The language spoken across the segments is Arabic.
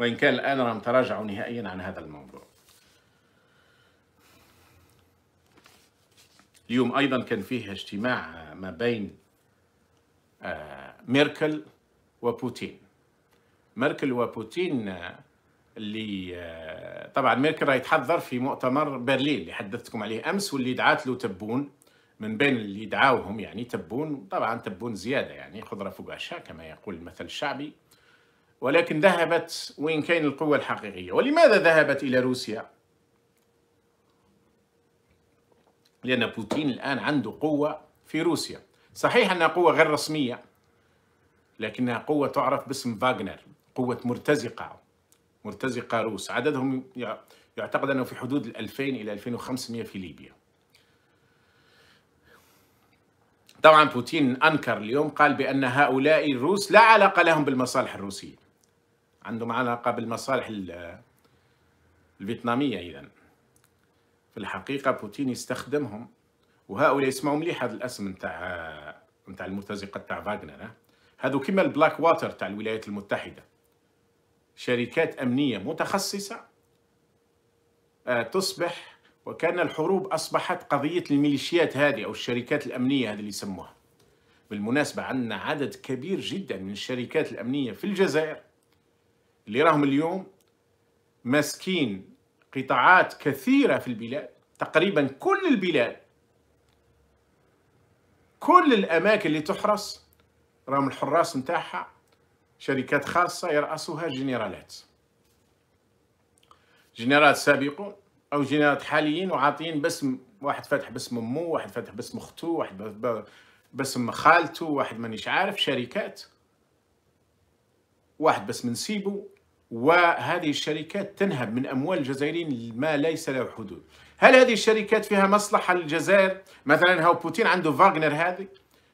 وإن كان الآن راهم تراجعوا نهائيا عن هذا الموضوع اليوم أيضا كان فيه اجتماع ما بين آه، ميركل وبوتين ميركل وبوتين آه، اللي آه، طبعا ميركل راه يتحضر في مؤتمر برلين اللي حدثتكم عليه امس واللي دعات له تبون من بين اللي دعاوهم يعني تبون طبعا تبون زياده يعني خضره فوق عشاء كما يقول المثل الشعبي ولكن ذهبت وين كاين القوة الحقيقية ولماذا ذهبت إلى روسيا؟ لأن بوتين الآن عنده قوة في روسيا صحيح أنها قوة غير رسمية لكنها قوة تعرف باسم فاغنر قوة مرتزقة مرتزقة روس عددهم يعتقد أنه في حدود 2000 إلى 2500 في ليبيا طبعا بوتين أنكر اليوم قال بأن هؤلاء الروس لا علاقة لهم بالمصالح الروسية عندهم علاقة بالمصالح الفيتنامية إذا في الحقيقة بوتين يستخدمهم وهؤلاء يسمعوا مليح هذا الاسم نتاع نتاع المرتزقة تاع فاغنر هذو كيما البلاك واتر تاع الولايات المتحدة شركات أمنية متخصصة آه، تصبح وكان الحروب أصبحت قضية الميليشيات هذه أو الشركات الأمنية هذه اللي يسموها بالمناسبة عندنا عدد كبير جدا من الشركات الأمنية في الجزائر اللي راهم اليوم ماسكين قطاعات كثيرة في البلاد تقريبا كل البلاد كل الأماكن اللي تحرس راهم الحراس نتاعها شركات خاصة يرأسها جنرالات جنرالات سابقون أو جنرالات حاليين وعاطين باسم واحد فاتح باسم مو واحد فاتح باسم اختو واحد باسم خالته واحد مانيش عارف شركات واحد باسم نسيبه وهذه الشركات تنهب من أموال الجزائريين ما ليس له حدود هل هذه الشركات فيها مصلحة للجزائر؟ مثلا هاو بوتين عنده فاغنر هذه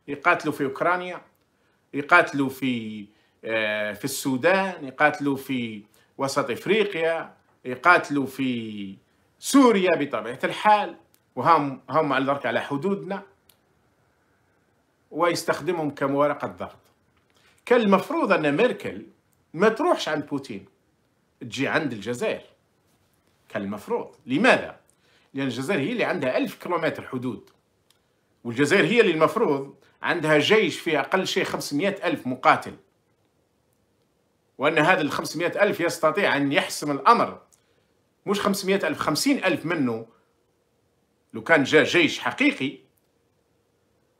يقاتلوا في أوكرانيا يقاتلوا في آه، في السودان يقاتلوا في وسط إفريقيا يقاتلوا في سوريا بطبيعة الحال وهم هم على على حدودنا ويستخدمهم كمورقة ضغط كان المفروض أن ميركل ما تروحش عند بوتين تجي عند الجزائر كان المفروض لماذا؟ لأن الجزائر هي اللي عندها ألف كيلومتر حدود والجزائر هي اللي المفروض عندها جيش في أقل شيء 500 ألف مقاتل وأن هذا ال 500 ألف يستطيع أن يحسم الأمر مش 500 ألف 50 ألف منه لو كان جاء جيش حقيقي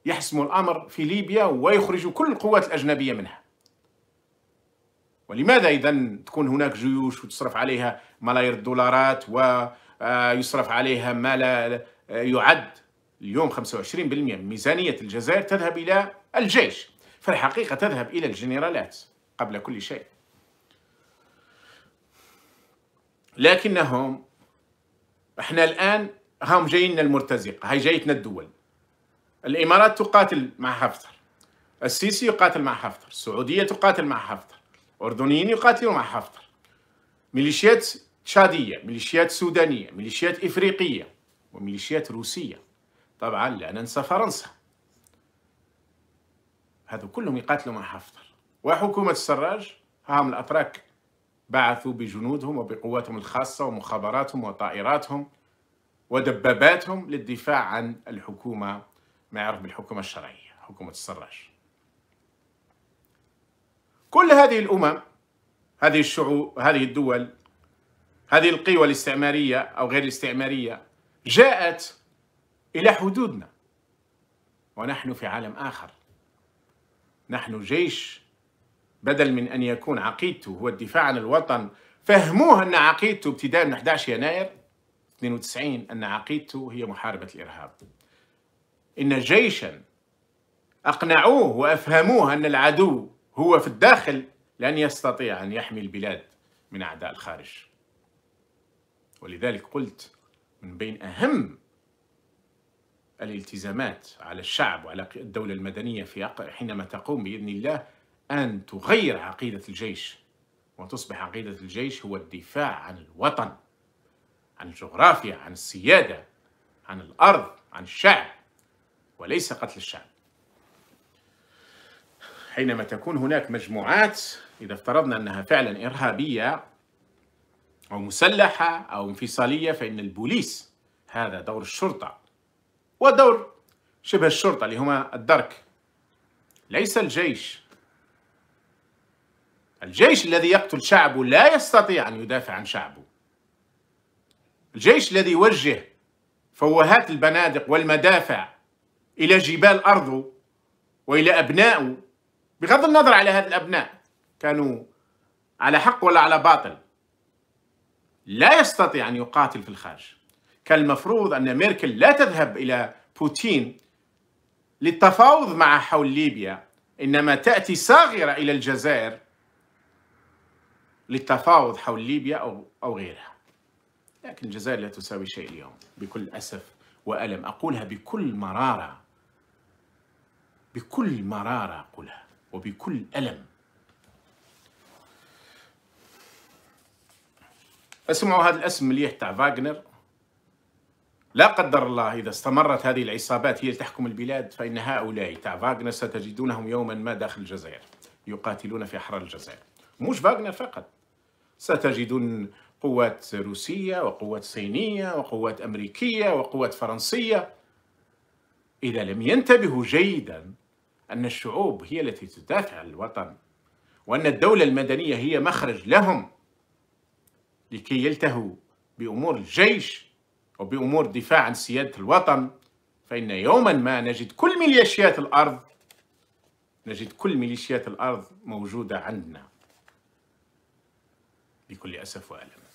يحسموا الأمر في ليبيا ويخرجوا كل القوات الأجنبية منها ولماذا إذا تكون هناك جيوش وتصرف عليها ملايير الدولارات ويصرف آه، عليها ما لا آه، يعد اليوم 25% من ميزانية الجزائر تذهب إلى الجيش في الحقيقة تذهب إلى الجنرالات قبل كل شيء لكنهم احنا الآن هم جايين المرتزقة هاي جايتنا الدول الإمارات تقاتل مع حفتر السيسي يقاتل مع حفتر السعودية تقاتل مع حفتر أردنيين يقاتلون مع حفتر ميليشيات تشادية ميليشيات سودانية ميليشيات إفريقية وميليشيات روسية طبعا لا ننسى فرنسا هذو كلهم يقاتلوا مع حفتر وحكومة السراج هم الأتراك بعثوا بجنودهم وبقواتهم الخاصة ومخابراتهم وطائراتهم ودباباتهم للدفاع عن الحكومة ما يعرف بالحكومة الشرعية حكومة السراج كل هذه الأمم هذه الشعوب هذه الدول هذه القوى الاستعمارية أو غير الاستعمارية جاءت إلى حدودنا ونحن في عالم آخر نحن جيش بدل من أن يكون عقيدته هو الدفاع عن الوطن فهموه أن عقيدته ابتداء من 11 يناير 92 أن عقيدته هي محاربة الإرهاب إن جيشا أقنعوه وأفهموه أن العدو هو في الداخل لن يستطيع أن يحمي البلاد من أعداء الخارج ولذلك قلت من بين أهم الالتزامات على الشعب وعلى الدولة المدنية في حينما تقوم بإذن الله أن تغير عقيدة الجيش وتصبح عقيدة الجيش هو الدفاع عن الوطن عن الجغرافيا عن السيادة عن الأرض عن الشعب وليس قتل الشعب حينما تكون هناك مجموعات إذا افترضنا أنها فعلا إرهابية أو مسلحة أو انفصالية فإن البوليس هذا دور الشرطة ودور شبه الشرطة اللي هما الدرك ليس الجيش الجيش الذي يقتل شعبه لا يستطيع أن يدافع عن شعبه الجيش الذي يوجه فوهات البنادق والمدافع إلى جبال أرضه وإلى أبنائه بغض النظر على هذه الأبناء كانوا على حق ولا على باطل لا يستطيع أن يقاتل في الخارج كان المفروض أن ميركل لا تذهب إلى بوتين للتفاوض معه حول ليبيا إنما تأتي صاغرة إلى الجزائر للتفاوض حول ليبيا أو, أو غيرها لكن الجزائر لا تساوي شيء اليوم بكل أسف وألم أقولها بكل مرارة بكل مرارة أقولها وبكل ألم اسمعوا هذا الاسم مليح تاع فاغنر لا قدر الله إذا استمرت هذه العصابات هي تحكم البلاد فإن هؤلاء تاع فاغنر ستجدونهم يوما ما داخل الجزائر يقاتلون في أحرار الجزائر مش فاغنر فقط ستجدون قوات روسية وقوات صينية وقوات أمريكية وقوات فرنسية إذا لم ينتبهوا جيداً أن الشعوب هي التي تدافع عن الوطن وأن الدولة المدنية هي مخرج لهم لكي يلتهوا بأمور الجيش وبأمور دفاع عن سيادة الوطن فإن يوما ما نجد كل ميليشيات الأرض نجد كل ميليشيات الأرض موجودة عندنا بكل أسف وألم